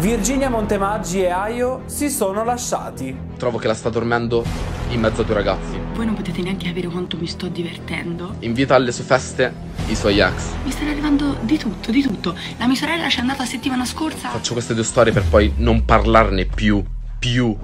Virginia Montemaggi e Aio si sono lasciati. Trovo che la sta dormendo in mezzo a due ragazzi. Voi non potete neanche avere quanto mi sto divertendo. Invita alle sue feste i suoi ex. Mi stanno arrivando di tutto, di tutto. La mia sorella ci è andata la settimana scorsa. Faccio queste due storie per poi non parlarne più, più.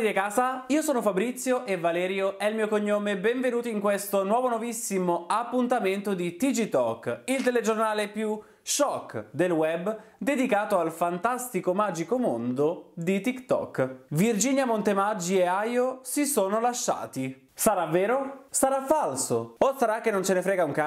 Bentornati da casa, io sono Fabrizio e Valerio è il mio cognome, benvenuti in questo nuovo nuovissimo appuntamento di TG Talk, il telegiornale più shock del web dedicato al fantastico magico mondo di TikTok. Virginia Montemaggi e Aio si sono lasciati. Sarà vero? Sarà falso? O sarà che non ce ne frega un c***o?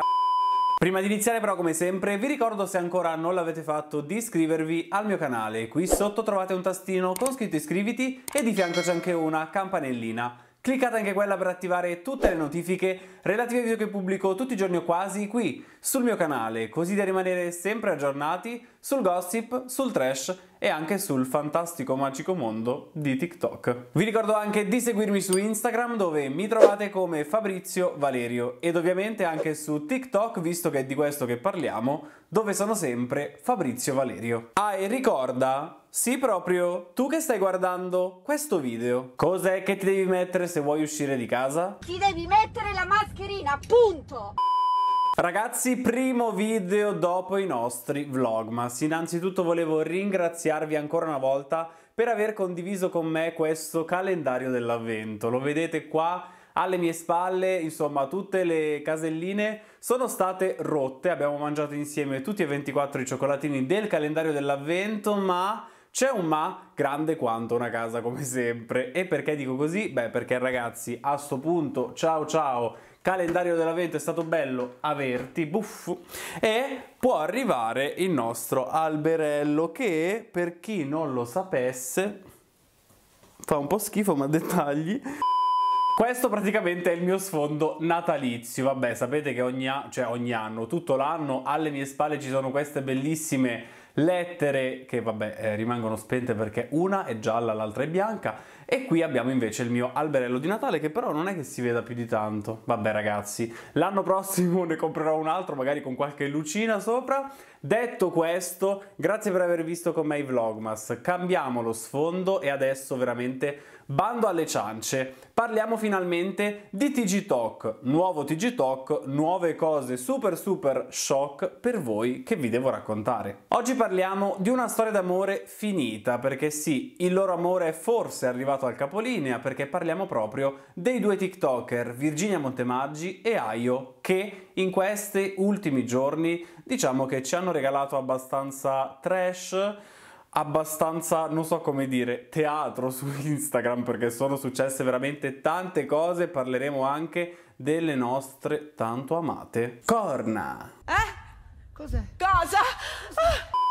Prima di iniziare però come sempre vi ricordo se ancora non l'avete fatto di iscrivervi al mio canale, qui sotto trovate un tastino con scritto iscriviti e di fianco c'è anche una campanellina. Cliccate anche quella per attivare tutte le notifiche relative ai video che pubblico tutti i giorni o quasi qui sul mio canale, così da rimanere sempre aggiornati sul gossip, sul trash e anche sul fantastico magico mondo di TikTok. Vi ricordo anche di seguirmi su Instagram dove mi trovate come Fabrizio Valerio ed ovviamente anche su TikTok visto che è di questo che parliamo dove sono sempre Fabrizio Valerio. Ah e ricorda sì proprio, tu che stai guardando questo video. Cos'è che ti devi mettere se vuoi uscire di casa? Ti devi mettere la mascherina, punto! Ragazzi, primo video dopo i nostri vlogmas. Innanzitutto volevo ringraziarvi ancora una volta per aver condiviso con me questo calendario dell'avvento. Lo vedete qua alle mie spalle, insomma, tutte le caselline sono state rotte. Abbiamo mangiato insieme tutti e 24 i cioccolatini del calendario dell'avvento, ma c'è un ma grande quanto una casa come sempre. E perché dico così? Beh, perché ragazzi, a sto punto, ciao ciao, calendario dell'avvento è stato bello averti, buffo. e può arrivare il nostro alberello che, per chi non lo sapesse, fa un po' schifo ma dettagli... Questo praticamente è il mio sfondo natalizio, vabbè sapete che ogni, cioè ogni anno, tutto l'anno, alle mie spalle ci sono queste bellissime lettere che vabbè eh, rimangono spente perché una è gialla, l'altra è bianca e qui abbiamo invece il mio alberello di Natale che però non è che si veda più di tanto. Vabbè ragazzi, l'anno prossimo ne comprerò un altro magari con qualche lucina sopra. Detto questo, grazie per aver visto con me i Vlogmas, cambiamo lo sfondo e adesso veramente Bando alle ciance, parliamo finalmente di TG Talk, nuovo TG Talk, nuove cose super super shock per voi che vi devo raccontare. Oggi parliamo di una storia d'amore finita, perché sì, il loro amore è forse arrivato al capolinea, perché parliamo proprio dei due TikToker, Virginia Montemaggi e Aio, che in questi ultimi giorni diciamo che ci hanno regalato abbastanza trash, abbastanza, non so come dire, teatro su Instagram perché sono successe veramente tante cose, parleremo anche delle nostre tanto amate corna. Eh? Cos'è? Cosa? Ah!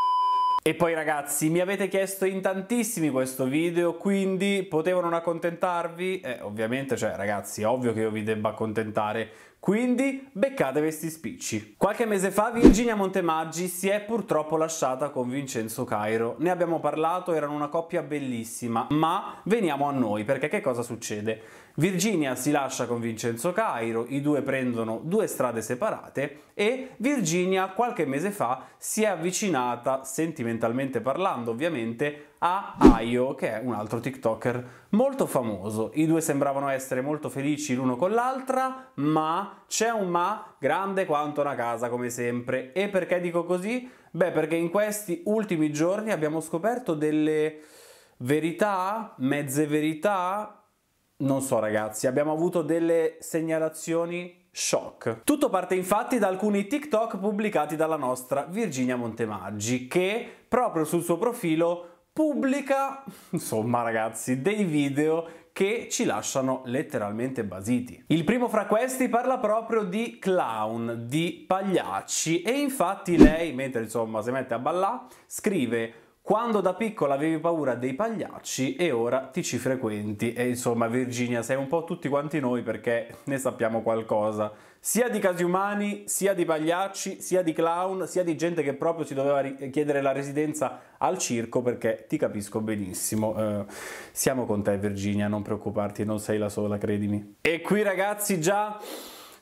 E poi ragazzi, mi avete chiesto in tantissimi questo video, quindi potevo non accontentarvi? Eh, ovviamente, cioè ragazzi, è ovvio che io vi debba accontentare, quindi beccate questi spicci. Qualche mese fa Virginia Montemaggi si è purtroppo lasciata con Vincenzo Cairo. Ne abbiamo parlato, erano una coppia bellissima, ma veniamo a noi perché che cosa succede? Virginia si lascia con Vincenzo Cairo, i due prendono due strade separate e Virginia qualche mese fa si è avvicinata, sentimentalmente parlando ovviamente, a Ayo, che è un altro TikToker molto famoso. I due sembravano essere molto felici l'uno con l'altra, ma c'è un ma grande quanto una casa, come sempre. E perché dico così? Beh, perché in questi ultimi giorni abbiamo scoperto delle verità, mezze verità, non so ragazzi, abbiamo avuto delle segnalazioni shock. Tutto parte infatti da alcuni TikTok pubblicati dalla nostra Virginia Montemaggi che proprio sul suo profilo pubblica, insomma ragazzi, dei video che ci lasciano letteralmente basiti. Il primo fra questi parla proprio di clown, di pagliacci e infatti lei, mentre insomma si mette a ballà, scrive quando da piccola avevi paura dei pagliacci e ora ti ci frequenti e insomma Virginia sei un po' tutti quanti noi perché ne sappiamo qualcosa sia di casi umani, sia di pagliacci, sia di clown, sia di gente che proprio si doveva chiedere la residenza al circo perché ti capisco benissimo. Eh, siamo con te Virginia, non preoccuparti, non sei la sola, credimi. E qui ragazzi già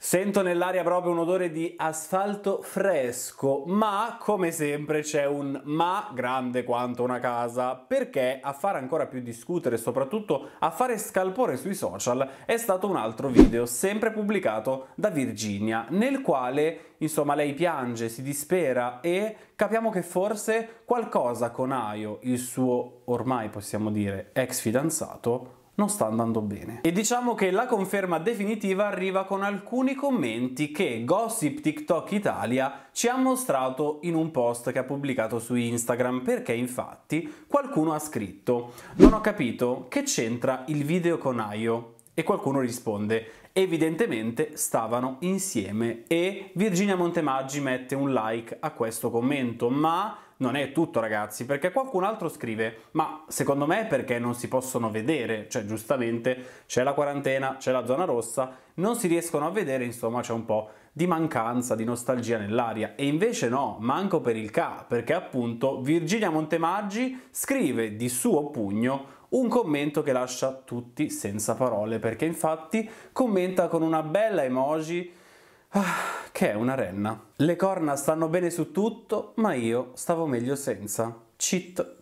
Sento nell'aria proprio un odore di asfalto fresco, ma come sempre c'è un ma grande quanto una casa, perché a far ancora più discutere e soprattutto a fare scalpore sui social è stato un altro video, sempre pubblicato da Virginia, nel quale insomma lei piange, si dispera e capiamo che forse qualcosa con Aio, il suo ormai possiamo dire ex fidanzato, non sta andando bene. E diciamo che la conferma definitiva arriva con alcuni commenti che Gossip TikTok Italia ci ha mostrato in un post che ha pubblicato su Instagram perché infatti qualcuno ha scritto non ho capito che c'entra il video con Aio e qualcuno risponde evidentemente stavano insieme e Virginia Montemaggi mette un like a questo commento ma non è tutto ragazzi, perché qualcun altro scrive, ma secondo me perché non si possono vedere, cioè giustamente c'è la quarantena, c'è la zona rossa, non si riescono a vedere, insomma c'è un po' di mancanza, di nostalgia nell'aria. E invece no, manco per il K, perché appunto Virginia Montemaggi scrive di suo pugno un commento che lascia tutti senza parole, perché infatti commenta con una bella emoji Ah, che è una renna. Le corna stanno bene su tutto, ma io stavo meglio senza. Cheat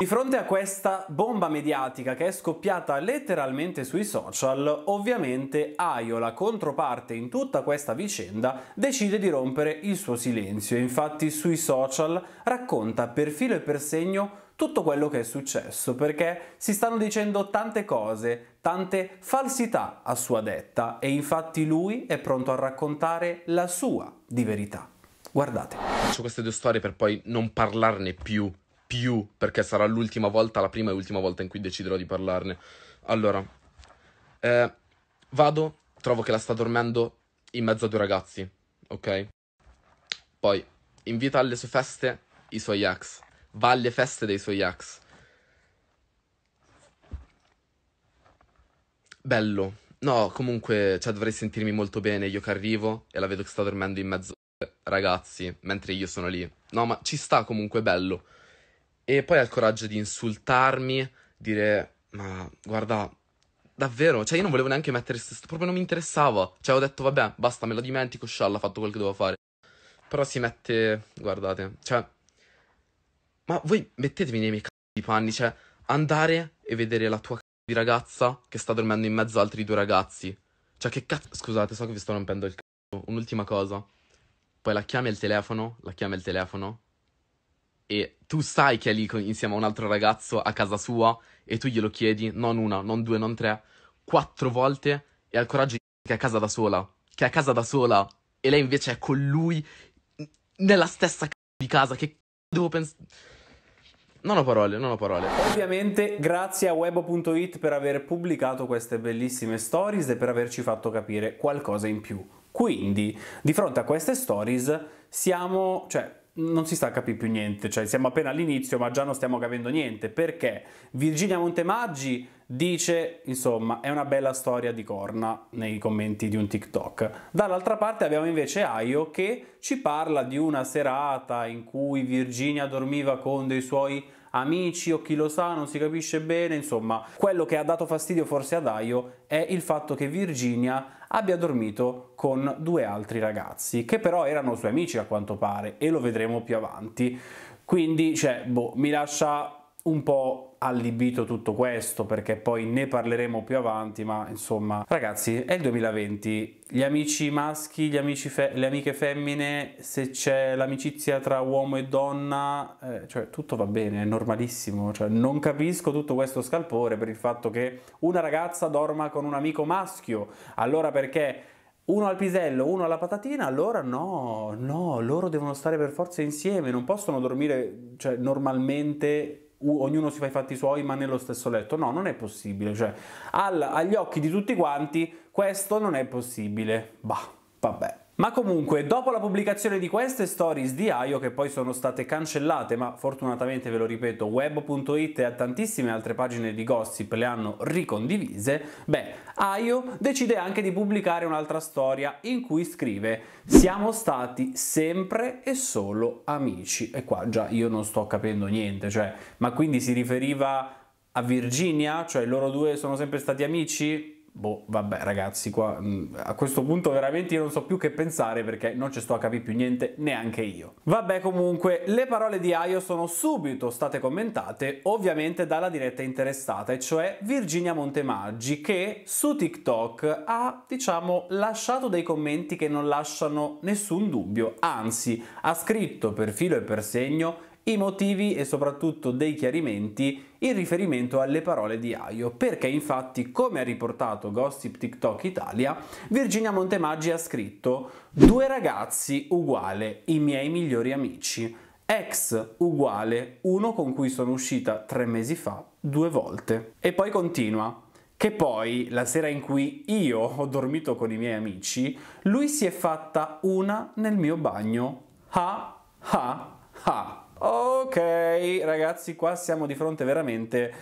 di fronte a questa bomba mediatica che è scoppiata letteralmente sui social, ovviamente Aio, la controparte in tutta questa vicenda, decide di rompere il suo silenzio. Infatti sui social racconta per filo e per segno tutto quello che è successo, perché si stanno dicendo tante cose, tante falsità a sua detta e infatti lui è pronto a raccontare la sua di verità. Guardate. Faccio queste due storie per poi non parlarne più, più, perché sarà l'ultima volta, la prima e ultima volta in cui deciderò di parlarne. Allora, eh, vado, trovo che la sta dormendo in mezzo a due ragazzi, ok? Poi invita alle sue feste i suoi ex va alle feste dei suoi ex. Bello. No, comunque, cioè, dovrei sentirmi molto bene io che arrivo e la vedo che sta dormendo in mezzo ai ragazzi, mentre io sono lì. No, ma ci sta comunque, bello. E poi ha il coraggio di insultarmi, dire, ma guarda, davvero, cioè io non volevo neanche mettere, proprio non mi interessava. Cioè ho detto, vabbè, basta, me lo dimentico, scialla, ha fatto quel che doveva fare. Però si mette, guardate, cioè ma voi mettetevi nei miei c***i di panni, cioè andare e vedere la tua c***o di ragazza che sta dormendo in mezzo a altri due ragazzi. Cioè che cazzo... Scusate, so che vi sto rompendo il c***o. Un'ultima cosa. Poi la chiami al telefono, la chiami al telefono e tu sai che è lì insieme a un altro ragazzo a casa sua e tu glielo chiedi non una, non due, non tre, quattro volte e ha il coraggio di che è a casa da sola, che è a casa da sola e lei invece è con lui nella stessa c***o di casa, che c***o devo pensare... Non ho parole, non ho parole. Ovviamente grazie a webo.it per aver pubblicato queste bellissime stories e per averci fatto capire qualcosa in più. Quindi, di fronte a queste stories, siamo, cioè, non si sta a capire più niente, cioè siamo appena all'inizio ma già non stiamo capendo niente, perché Virginia Montemaggi dice, insomma, è una bella storia di corna nei commenti di un TikTok. Dall'altra parte abbiamo invece Aio che ci parla di una serata in cui Virginia dormiva con dei suoi amici o chi lo sa, non si capisce bene, insomma, quello che ha dato fastidio forse a Aio è il fatto che Virginia abbia dormito con due altri ragazzi, che però erano suoi amici a quanto pare, e lo vedremo più avanti. Quindi, cioè, boh, mi lascia un po' allibito tutto questo perché poi ne parleremo più avanti ma insomma ragazzi è il 2020 gli amici maschi gli amici le amiche femmine se c'è l'amicizia tra uomo e donna eh, cioè tutto va bene è normalissimo cioè non capisco tutto questo scalpore per il fatto che una ragazza dorma con un amico maschio allora perché uno al pisello, uno alla patatina, allora no, no, loro devono stare per forza insieme, non possono dormire cioè, normalmente ognuno si fa i fatti suoi ma nello stesso letto. No, non è possibile, cioè al, agli occhi di tutti quanti questo non è possibile. Bah, vabbè. Ma comunque, dopo la pubblicazione di queste stories di Aio, che poi sono state cancellate, ma fortunatamente ve lo ripeto, web.it e tantissime altre pagine di gossip le hanno ricondivise, beh, Aio decide anche di pubblicare un'altra storia in cui scrive Siamo stati sempre e solo amici. E qua già io non sto capendo niente, cioè, ma quindi si riferiva a Virginia? Cioè loro due sono sempre stati amici? Boh, vabbè ragazzi, qua, mm, a questo punto veramente io non so più che pensare perché non ci sto a capire più niente neanche io. Vabbè comunque, le parole di Aio sono subito state commentate ovviamente dalla diretta interessata, e cioè Virginia Montemaggi che su TikTok ha, diciamo, lasciato dei commenti che non lasciano nessun dubbio, anzi ha scritto per filo e per segno i motivi e soprattutto dei chiarimenti in riferimento alle parole di Aio, perché infatti, come ha riportato Gossip TikTok Italia, Virginia Montemaggi ha scritto due ragazzi uguale i miei migliori amici, ex uguale uno con cui sono uscita tre mesi fa due volte. E poi continua che poi la sera in cui io ho dormito con i miei amici, lui si è fatta una nel mio bagno. Ha, ha, ha. Ok, ragazzi, qua siamo di fronte veramente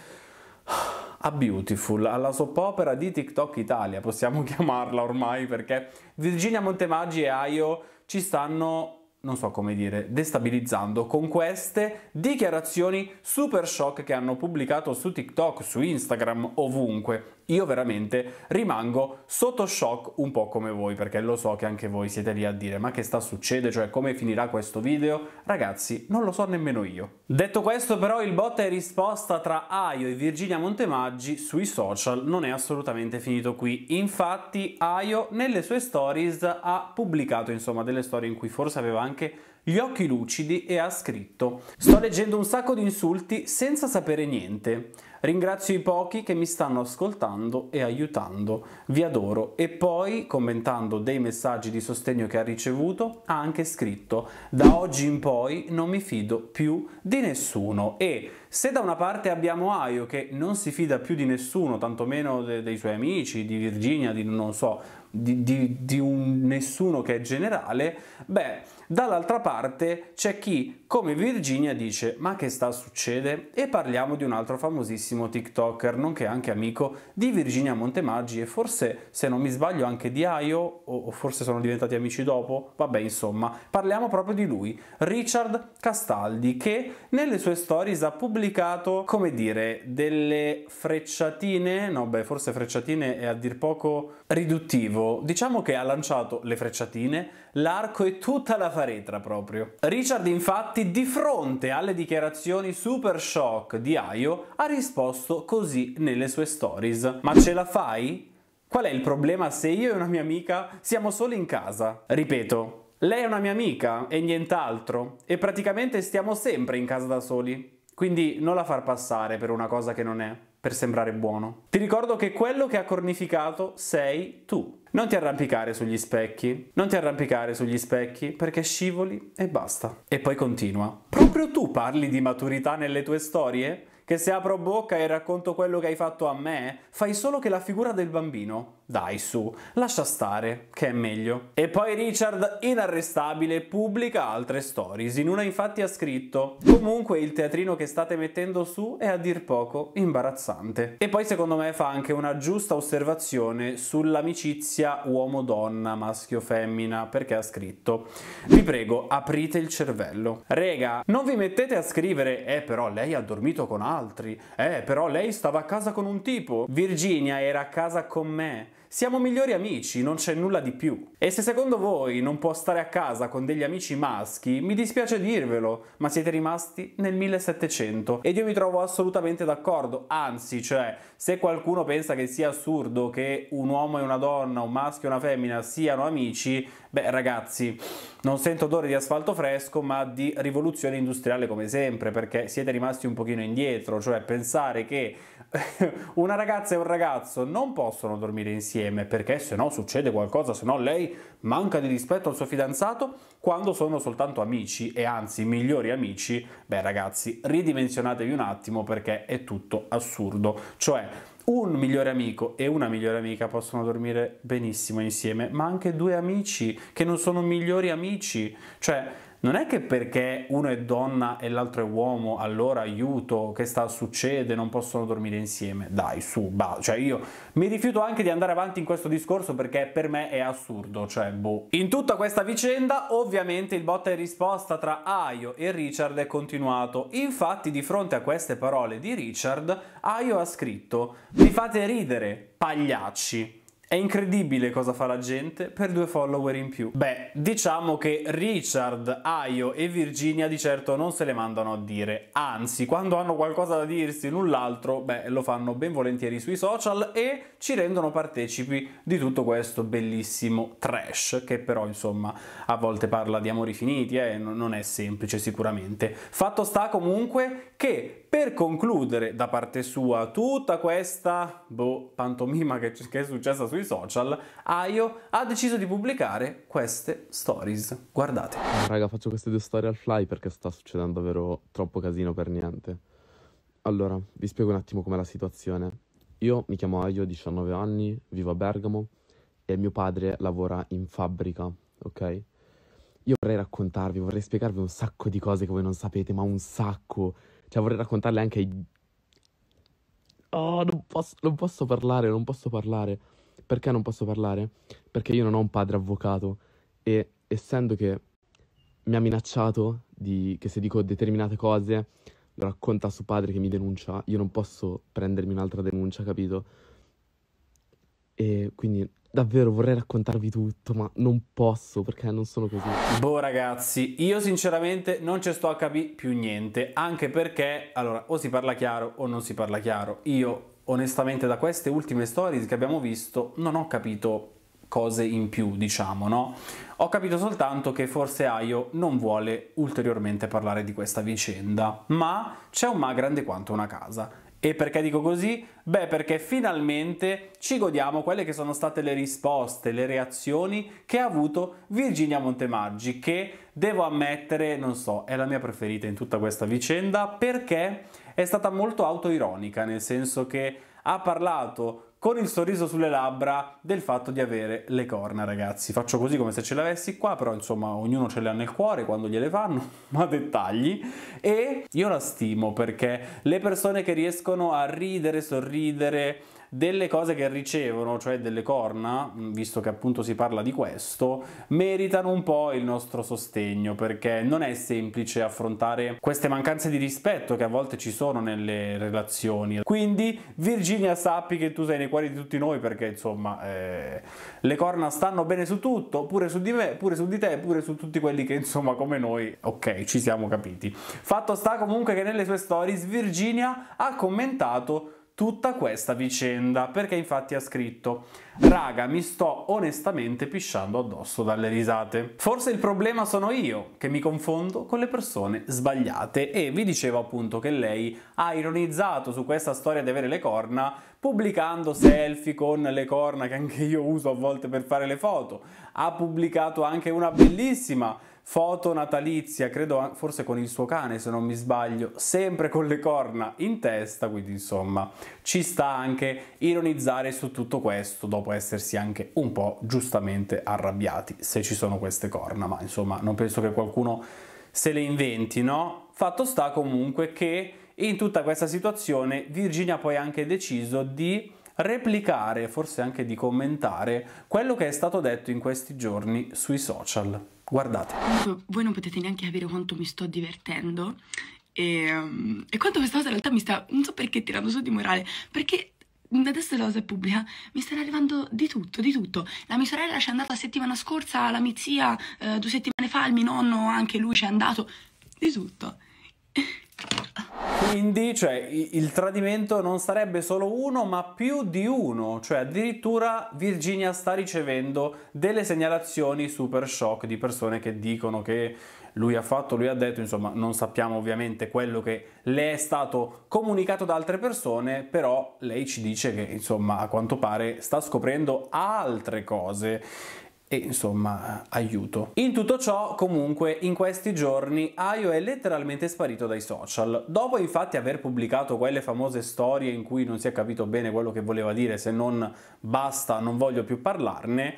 a Beautiful, alla soap opera di TikTok Italia, possiamo chiamarla ormai perché Virginia Montemaggi e Aio ci stanno non so come dire, destabilizzando con queste dichiarazioni super shock che hanno pubblicato su TikTok, su Instagram, ovunque io veramente rimango sotto shock un po' come voi, perché lo so che anche voi siete lì a dire ma che sta succedendo, cioè come finirà questo video? Ragazzi, non lo so nemmeno io. Detto questo però il botta e risposta tra Aio e Virginia Montemaggi sui social non è assolutamente finito qui. Infatti Aio nelle sue stories ha pubblicato insomma delle storie in cui forse aveva anche gli occhi lucidi e ha scritto Sto leggendo un sacco di insulti senza sapere niente. Ringrazio i pochi che mi stanno ascoltando e aiutando. Vi adoro. E poi, commentando dei messaggi di sostegno che ha ricevuto, ha anche scritto Da oggi in poi non mi fido più di nessuno. E se da una parte abbiamo Aio che non si fida più di nessuno, tantomeno de- dei suoi amici, di Virginia, di non so, di, di, di un nessuno che è generale, beh Dall'altra parte c'è chi, come Virginia, dice ma che sta succede? E parliamo di un altro famosissimo TikToker, nonché anche amico di Virginia Montemaggi e forse, se non mi sbaglio, anche di Aio, o forse sono diventati amici dopo, vabbè insomma, parliamo proprio di lui, Richard Castaldi, che nelle sue stories ha pubblicato, come dire, delle frecciatine, no beh, forse frecciatine è a dir poco riduttivo, diciamo che ha lanciato le frecciatine, l'arco e tutta la faretra proprio. Richard infatti di fronte alle dichiarazioni super shock di Ayo ha risposto così nelle sue stories. Ma ce la fai? Qual è il problema se io e una mia amica siamo soli in casa? Ripeto, lei è una mia amica e nient'altro e praticamente stiamo sempre in casa da soli. Quindi non la far passare per una cosa che non è per sembrare buono. Ti ricordo che quello che ha cornificato sei tu. Non ti arrampicare sugli specchi, non ti arrampicare sugli specchi perché scivoli e basta. E poi continua. Proprio tu parli di maturità nelle tue storie? Che se apro bocca e racconto quello che hai fatto a me, fai solo che la figura del bambino. Dai su, lascia stare, che è meglio. E poi Richard, inarrestabile, pubblica altre stories. In una infatti ha scritto Comunque il teatrino che state mettendo su è a dir poco imbarazzante. E poi secondo me fa anche una giusta osservazione sull'amicizia uomo-donna, maschio-femmina, perché ha scritto Vi prego, aprite il cervello. Rega, non vi mettete a scrivere Eh però lei ha dormito con altri, eh però lei stava a casa con un tipo, Virginia era a casa con me. Siamo migliori amici, non c'è nulla di più. E se secondo voi non può stare a casa con degli amici maschi, mi dispiace dirvelo, ma siete rimasti nel 1700 ed io mi trovo assolutamente d'accordo, anzi, cioè, se qualcuno pensa che sia assurdo che un uomo e una donna, un maschio e una femmina siano amici, Beh ragazzi, non sento odore di asfalto fresco ma di rivoluzione industriale come sempre perché siete rimasti un pochino indietro, cioè pensare che una ragazza e un ragazzo non possono dormire insieme perché se no succede qualcosa, se no lei manca di rispetto al suo fidanzato quando sono soltanto amici e anzi migliori amici, beh ragazzi ridimensionatevi un attimo perché è tutto assurdo, cioè un migliore amico e una migliore amica possono dormire benissimo insieme, ma anche due amici che non sono migliori amici, cioè non è che perché uno è donna e l'altro è uomo, allora aiuto, che sta succede, non possono dormire insieme. Dai, su, ba. cioè io mi rifiuto anche di andare avanti in questo discorso perché per me è assurdo, cioè boh. In tutta questa vicenda, ovviamente il botta e risposta tra Ayo e Richard è continuato. Infatti, di fronte a queste parole di Richard, Ayo ha scritto: "Mi fate ridere, pagliacci". È incredibile cosa fa la gente per due follower in più. Beh, diciamo che Richard, Ayo e Virginia di certo non se le mandano a dire, anzi, quando hanno qualcosa da dirsi null'altro, beh, lo fanno ben volentieri sui social e ci rendono partecipi di tutto questo bellissimo trash, che però insomma a volte parla di amori finiti, eh, non è semplice sicuramente. Fatto sta comunque che per concludere da parte sua tutta questa boh, pantomima che, che è successa sui social, Ayo ha deciso di pubblicare queste stories. Guardate. Raga, faccio queste due storie al fly perché sta succedendo davvero troppo casino per niente. Allora, vi spiego un attimo com'è la situazione. Io mi chiamo Ayo, 19 anni, vivo a Bergamo e mio padre lavora in fabbrica, ok? Io vorrei raccontarvi, vorrei spiegarvi un sacco di cose che voi non sapete, ma un sacco cioè, vorrei raccontarle anche ai... Oh, non posso, non posso parlare, non posso parlare. Perché non posso parlare? Perché io non ho un padre avvocato e essendo che mi ha minacciato di, che se dico determinate cose lo racconta a suo padre che mi denuncia, io non posso prendermi un'altra denuncia, capito? E quindi Davvero vorrei raccontarvi tutto, ma non posso perché non sono così. Boh ragazzi, io sinceramente non ci sto a capire più niente, anche perché, allora, o si parla chiaro o non si parla chiaro. Io, onestamente, da queste ultime stories che abbiamo visto, non ho capito cose in più, diciamo, no? Ho capito soltanto che forse Ayo non vuole ulteriormente parlare di questa vicenda, ma c'è un ma grande quanto una casa. E perché dico così? Beh, perché finalmente ci godiamo quelle che sono state le risposte, le reazioni che ha avuto Virginia Montemaggi, che devo ammettere, non so, è la mia preferita in tutta questa vicenda perché è stata molto autoironica, nel senso che ha parlato con il sorriso sulle labbra del fatto di avere le corna, ragazzi. Faccio così come se ce l'avessi qua, però insomma ognuno ce le ha nel cuore quando gliele fanno, ma dettagli. E io la stimo perché le persone che riescono a ridere, sorridere, delle cose che ricevono, cioè delle corna, mm, visto che appunto si parla di questo, meritano un po' il nostro sostegno perché non è semplice affrontare queste mancanze di rispetto che a volte ci sono nelle relazioni. Quindi Virginia sappi che tu sei nei cuori di tutti noi perché insomma eh, le corna stanno bene su tutto, pure su di me, pure su di te, pure su tutti quelli che insomma come noi, ok, ci siamo capiti. Fatto sta comunque che nelle sue stories Virginia ha commentato tutta questa vicenda, perché infatti ha scritto Raga, mi sto onestamente pisciando addosso dalle risate. Forse il problema sono io, che mi confondo con le persone sbagliate. E vi dicevo appunto che lei ha ironizzato su questa storia di avere le corna, pubblicando selfie con le corna che anche io uso a volte per fare le foto. Ha pubblicato anche una bellissima foto natalizia, credo forse con il suo cane se non mi sbaglio, sempre con le corna in testa, quindi insomma ci sta anche ironizzare su tutto questo dopo essersi anche un po' giustamente arrabbiati se ci sono queste corna, ma insomma non penso che qualcuno se le inventi, no? Fatto sta comunque che in tutta questa situazione Virginia poi ha anche deciso di replicare, forse anche di commentare, quello che è stato detto in questi giorni sui social. Guardate. voi non potete neanche capire quanto mi sto divertendo e, ehm, e quanto questa cosa in realtà mi sta, non so perché, tirando su di morale, perché adesso la cosa è pubblica, mi sta arrivando di tutto, di tutto. La mia sorella c'è andata la settimana scorsa, la mia zia eh, due settimane fa, il mio nonno anche lui c'è andato, di tutto. Quindi, cioè, il tradimento non sarebbe solo uno, ma più di uno, cioè addirittura Virginia sta ricevendo delle segnalazioni super shock di persone che dicono che lui ha fatto, lui ha detto, insomma, non sappiamo ovviamente quello che le è stato comunicato da altre persone, però lei ci dice che, insomma, a quanto pare sta scoprendo altre cose e insomma aiuto. In tutto ciò comunque in questi giorni Ayo è letteralmente sparito dai social. Dopo infatti aver pubblicato quelle famose storie in cui non si è capito bene quello che voleva dire se non basta non voglio più parlarne,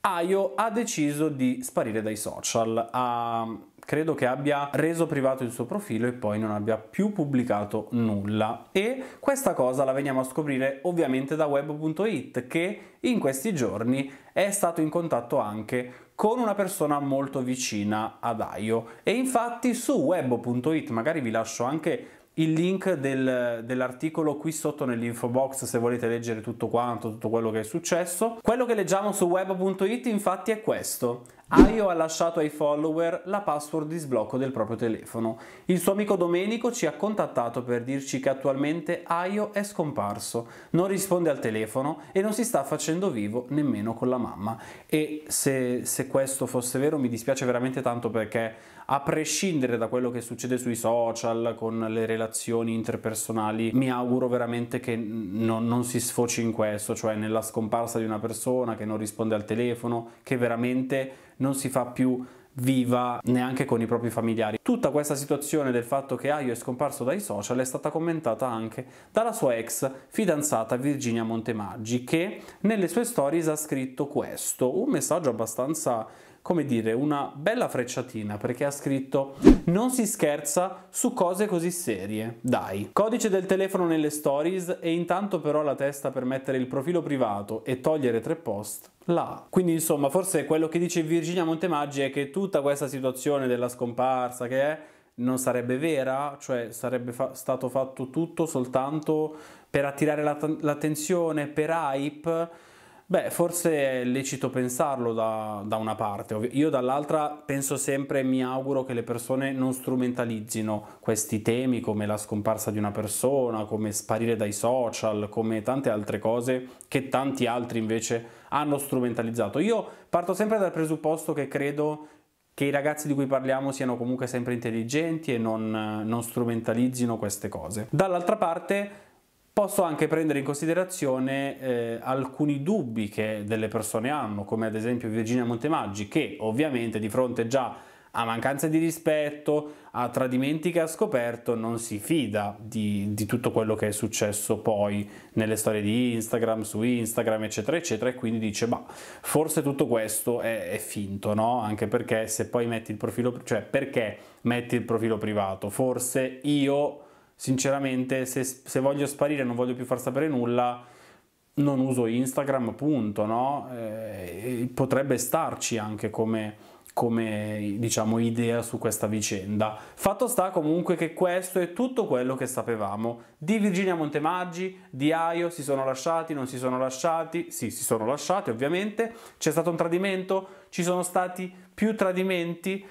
Ayo ha deciso di sparire dai social, ha credo che abbia reso privato il suo profilo e poi non abbia più pubblicato nulla. E questa cosa la veniamo a scoprire ovviamente da web.it che in questi giorni è stato in contatto anche con una persona molto vicina ad Aio e infatti su web.it magari vi lascio anche il link del, dell'articolo qui sotto nell'info box se volete leggere tutto quanto, tutto quello che è successo. Quello che leggiamo su web.it infatti è questo. Aio ha lasciato ai follower la password di sblocco del proprio telefono. Il suo amico Domenico ci ha contattato per dirci che attualmente Aio è scomparso, non risponde al telefono e non si sta facendo vivo nemmeno con la mamma. E se, se questo fosse vero mi dispiace veramente tanto perché a prescindere da quello che succede sui social, con le relazioni interpersonali, mi auguro veramente che non, non si sfoci in questo, cioè nella scomparsa di una persona che non risponde al telefono, che veramente non si fa più viva neanche con i propri familiari. Tutta questa situazione del fatto che Aio è scomparso dai social è stata commentata anche dalla sua ex fidanzata Virginia Montemaggi che nelle sue stories ha scritto questo, un messaggio abbastanza come dire, una bella frecciatina perché ha scritto non si scherza su cose così serie, dai. Codice del telefono nelle stories e intanto però la testa per mettere il profilo privato e togliere tre post là. Quindi insomma forse quello che dice Virginia Montemaggi è che tutta questa situazione della scomparsa che è non sarebbe vera, cioè sarebbe fa stato fatto tutto soltanto per attirare l'attenzione, per hype Beh, forse è lecito pensarlo da, da una parte, io dall'altra penso sempre e mi auguro che le persone non strumentalizzino questi temi come la scomparsa di una persona, come sparire dai social, come tante altre cose che tanti altri invece hanno strumentalizzato. Io parto sempre dal presupposto che credo che i ragazzi di cui parliamo siano comunque sempre intelligenti e non, non strumentalizzino queste cose. Dall'altra parte Posso anche prendere in considerazione eh, alcuni dubbi che delle persone hanno, come ad esempio Virginia Montemaggi, che ovviamente di fronte già a mancanza di rispetto, a tradimenti che ha scoperto, non si fida di, di tutto quello che è successo poi nelle storie di Instagram, su Instagram, eccetera, eccetera, e quindi dice, ma forse tutto questo è, è finto, no? Anche perché se poi metti il profilo, cioè perché metti il profilo privato? Forse io sinceramente se, se, voglio sparire e non voglio più far sapere nulla non uso Instagram punto no? Eh, potrebbe starci anche come, come diciamo idea su questa vicenda fatto sta comunque che questo è tutto quello che sapevamo di Virginia Montemaggi di Aio si sono lasciati non si sono lasciati sì si sono lasciati ovviamente c'è stato un tradimento ci sono stati più tradimenti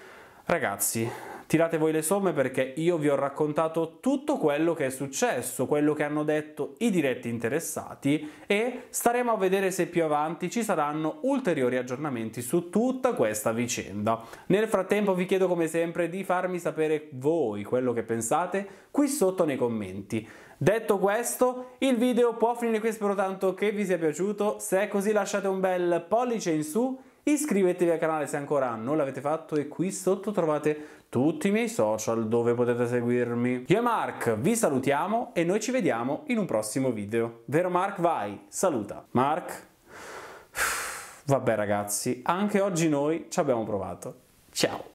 ragazzi Tirate voi le somme perché io vi ho raccontato tutto quello che è successo, quello che hanno detto i diretti interessati e staremo a vedere se più avanti ci saranno ulteriori aggiornamenti su tutta questa vicenda. Nel frattempo vi chiedo come sempre di farmi sapere voi quello che pensate qui sotto nei commenti. Detto questo, il video può finire qui, spero tanto che vi sia piaciuto, se è così lasciate un bel pollice in su Iscrivetevi al canale se ancora non l'avete fatto e qui sotto trovate tutti i miei social dove potete seguirmi. Io e Mark vi salutiamo e noi ci vediamo in un prossimo video. Vero Mark? Vai, saluta. Mark? Vabbè ragazzi, anche oggi noi ci abbiamo provato. Ciao!